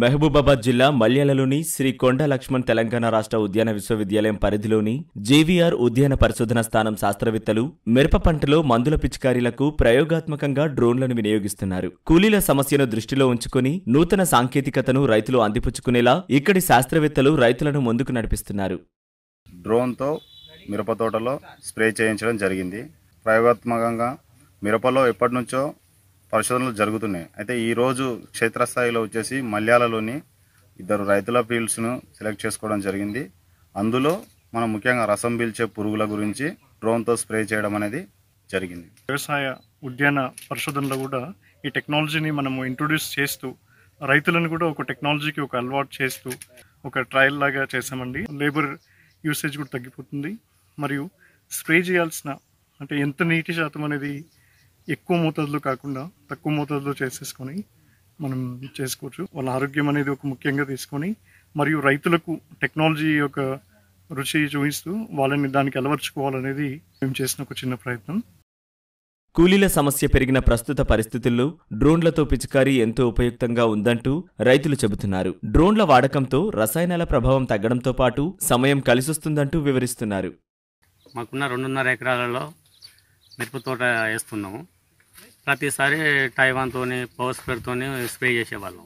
మహబూబాబాద్ జిల్లా మల్యాలలోని శ్రీ కొండ లక్ష్మణ్ తెలంగాణ రాష్ట్ర ఉద్యాన విశ్వవిద్యాలయం పరిధిలోని జేవీఆర్ ఉద్యాన పరిశోధన స్థానం శాస్త్రవేత్తలు మిరప పంటలో మందుల పిచికారీలకు ప్రయోగాత్మకంగా డ్రోన్లను వినియోగిస్తున్నారు కూలీల సమస్యను దృష్టిలో ఉంచుకుని నూతన సాంకేతికతను రైతులు అందిపుచ్చుకునేలా ఇక్కడి శాస్త్రవేత్తలు రైతులను ముందుకు నడిపిస్తున్నారు డ్రోన్తో మిరప తోటలో స్ప్రే చేయించడం జరిగింది ప్రయోగాత్మకంగా మిరపలో ఎప్పటి నుంచో పరిశోధనలు జరుగుతున్నాయి అయితే ఈరోజు క్షేత్రస్థాయిలో వచ్చేసి మల్యాలలోని ఇద్దరు రైతుల ఫీల్డ్స్ను సెలెక్ట్ చేసుకోవడం జరిగింది అందులో మనం ముఖ్యంగా రసం పీల్చే పురుగుల గురించి డ్రోన్తో స్ప్రే చేయడం అనేది జరిగింది వ్యవసాయ ఉద్యాన పరిశోధనలో కూడా ఈ టెక్నాలజీని మనము ఇంట్రొడ్యూస్ చేస్తూ రైతులను కూడా ఒక టెక్నాలజీకి ఒక అలవాటు చేస్తూ ఒక ట్రయల్ లాగా చేసామండి లేబర్ యూసేజ్ కూడా తగ్గిపోతుంది మరియు స్ప్రే చేయాల్సిన అంటే ఎంత నీటి శాతం అనేది ఎక్కువ మోతాదులో కాకుండా తక్కువ మోతాదులో చేసేసుకొని మనం చేసుకోవచ్చు వాళ్ళ ఆరోగ్యం అనేది ఒక ముఖ్యంగా తీసుకొని మరియు రైతులకు టెక్నాలజీ యొక్క రుచి చూపిస్తూ వాళ్ళని దానికి అలవర్చుకోవాలనేది మేము చేసిన ఒక చిన్న ప్రయత్నం కూలీల సమస్య పెరిగిన ప్రస్తుత పరిస్థితుల్లో డ్రోన్లతో పిచికారీ ఎంతో ఉపయుక్తంగా ఉందంటూ రైతులు చెబుతున్నారు డ్రోన్ల వాడకంతో రసాయనాల ప్రభావం తగ్గడంతో పాటు సమయం కలిసొస్తుందంటూ వివరిస్తున్నారు మాకున్న రెండున్నర ఎకరాలలో మిరప తోట వేస్తున్నాము ప్రతిసారి టైవాన్తో పవర్ స్ప్రేతో స్ప్రే చేసేవాళ్ళం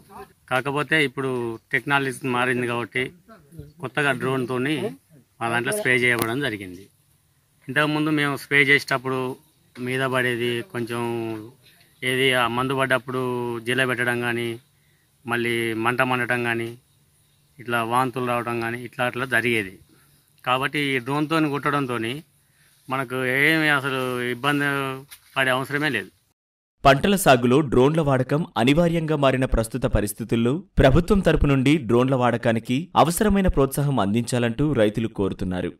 కాకపోతే ఇప్పుడు టెక్నాలజీ మారింది కాబట్టి కొత్తగా డ్రోన్తో మా దాంట్లో స్ప్రే చేయబడడం జరిగింది ఇంతకుముందు మేము స్ప్రే చేసేటప్పుడు మీద పడేది కొంచెం ఏది ఆ మందు పడ్డప్పుడు జీల పెట్టడం కానీ మళ్ళీ మంట మండటం కానీ ఇట్లా వాంతులు రావడం కానీ ఇట్లా అట్లా జరిగేది కాబట్టి ఈ డ్రోన్తో కొట్టడంతో మనకు ఏమి అసలు ఇబ్బంది పడే అవసరమే లేదు పంటల సాగులో డ్రోన్ల వాడకం అనివార్యంగా మారిన ప్రస్తుత పరిస్థితుల్లో ప్రభుత్వం తరపు నుండి డ్రోన్ల వాడకానికి అవసరమైన ప్రోత్సాహం అందించాలంటూ రైతులు కోరుతున్నారు